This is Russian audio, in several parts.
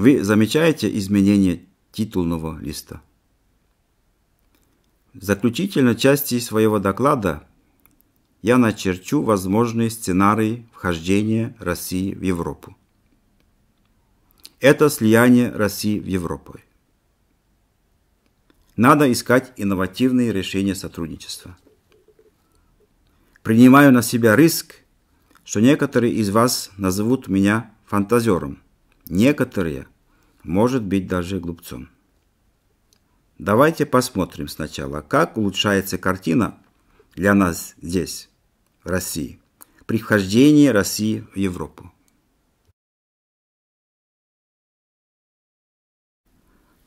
Вы замечаете изменение титульного листа? В заключительной части своего доклада я начерчу возможные сценарии вхождения России в Европу. Это слияние России в Европу. Надо искать инновативные решения сотрудничества. Принимаю на себя риск, что некоторые из вас назовут меня фантазером, некоторые – может быть даже глупцом. Давайте посмотрим сначала, как улучшается картина для нас здесь, в России, при вхождении России в Европу.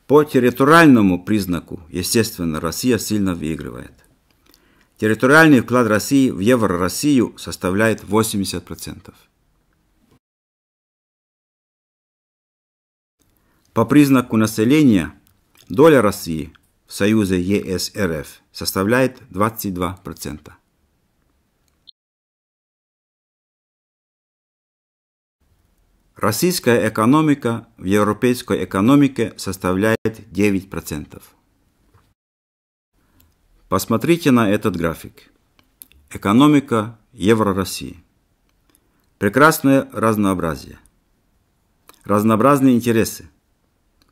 По территориальному признаку, естественно, Россия сильно выигрывает. Территориальный вклад России в Евро-Россию составляет 80%. По признаку населения доля России в Союзе ЕСРФ составляет 22%. Российская экономика в европейской экономике составляет 9%. Посмотрите на этот график. Экономика Евро-России. Прекрасное разнообразие. Разнообразные интересы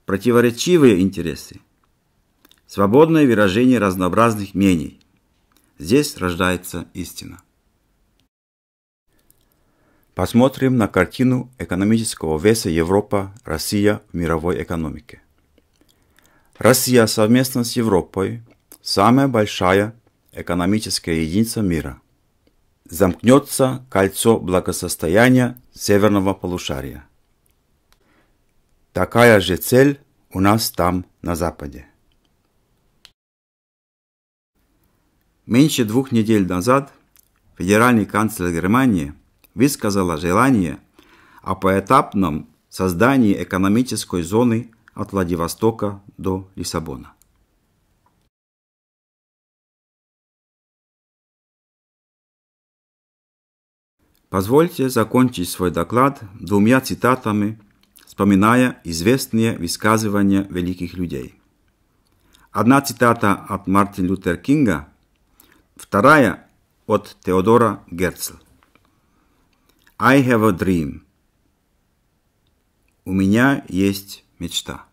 противоречивые интересы, свободное выражение разнообразных мнений. Здесь рождается истина. Посмотрим на картину экономического веса Европа-Россия в мировой экономике. Россия совместно с Европой – самая большая экономическая единица мира. Замкнется кольцо благосостояния северного полушария – Такая же цель у нас там, на Западе. Меньше двух недель назад федеральный канцлер Германии высказала желание о поэтапном создании экономической зоны от Владивостока до Лиссабона. Позвольте закончить свой доклад двумя цитатами вспоминая известные высказывания великих людей. Одна цитата от Мартина Лютер Кинга, вторая от Теодора Герцл. I have a dream. У меня есть мечта.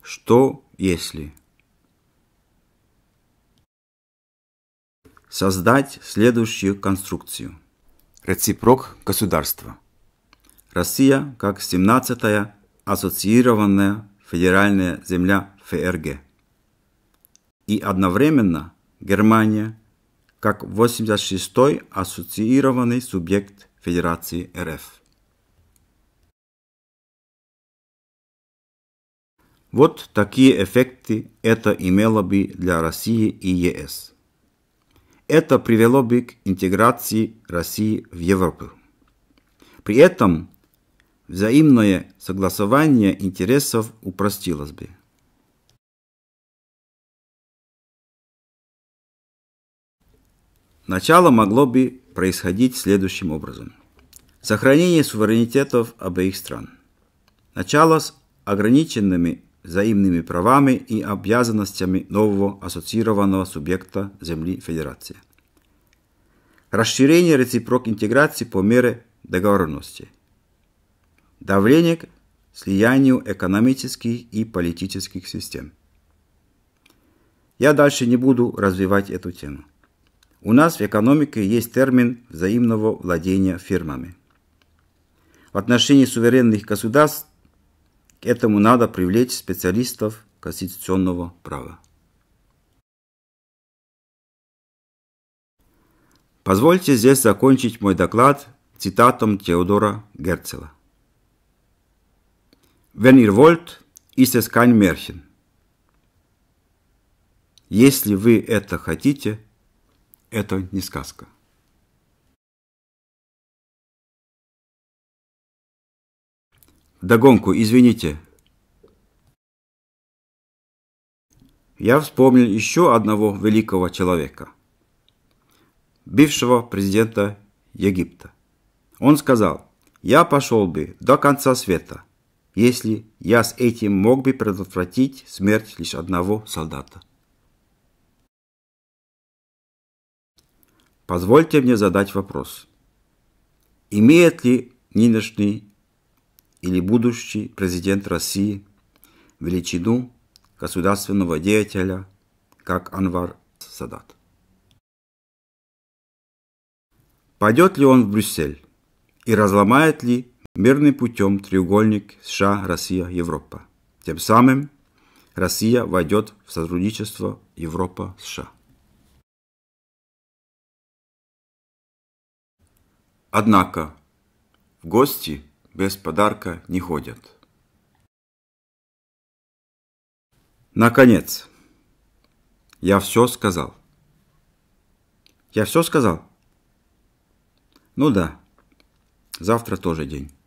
Что если? создать следующую конструкцию. Рецепрок государства. Россия как 17-я ассоциированная федеральная земля ФРГ. И одновременно Германия как 86-й ассоциированный субъект Федерации РФ. Вот такие эффекты это имело бы для России и ЕС. Это привело бы к интеграции России в Европу. При этом взаимное согласование интересов упростилось бы. Начало могло бы происходить следующим образом. Сохранение суверенитетов обеих стран. Начало с ограниченными взаимными правами и обязанностями нового ассоциированного субъекта земли Федерации. Расширение реципрок интеграции по мере договоренности. Давление к слиянию экономических и политических систем. Я дальше не буду развивать эту тему. У нас в экономике есть термин взаимного владения фирмами. В отношении суверенных государств к этому надо привлечь специалистов конституционного права. Позвольте здесь закончить мой доклад цитатом Теодора Герцела. Wenn ihr wollt, ist es kein Märchen. Если вы это хотите, это не сказка. Догонку, извините. Я вспомнил еще одного великого человека, бывшего президента Египта. Он сказал, я пошел бы до конца света, если я с этим мог бы предотвратить смерть лишь одного солдата. Позвольте мне задать вопрос. Имеет ли нынешний или будущий президент России величину государственного деятеля, как Анвар Садат. Пойдет ли он в Брюссель и разломает ли мирным путем треугольник США, Россия, Европа? Тем самым Россия войдет в сотрудничество Европа-США. Однако в гости без подарка не ходят. Наконец, я все сказал. Я все сказал? Ну да, завтра тоже день.